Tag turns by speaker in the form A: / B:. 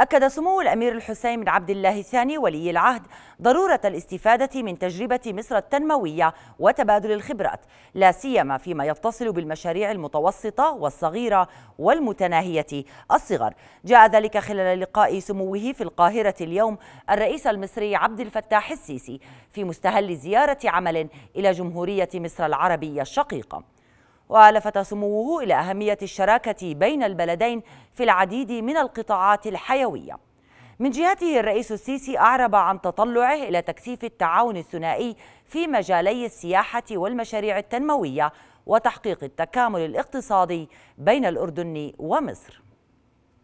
A: أكد سمو الأمير الحسين بن عبد الله الثاني ولي العهد ضرورة الاستفادة من تجربة مصر التنموية وتبادل الخبرات لا سيما فيما يتصل بالمشاريع المتوسطة والصغيرة والمتناهية الصغر جاء ذلك خلال لقاء سموه في القاهرة اليوم الرئيس المصري عبد الفتاح السيسي في مستهل زيارة عمل إلى جمهورية مصر العربية الشقيقة ولفت سموه إلى أهمية الشراكة بين البلدين في العديد من القطاعات الحيوية من جهته الرئيس السيسي أعرب عن تطلعه إلى تكثيف التعاون الثنائي في مجالي السياحة والمشاريع التنموية وتحقيق التكامل الاقتصادي بين الأردن ومصر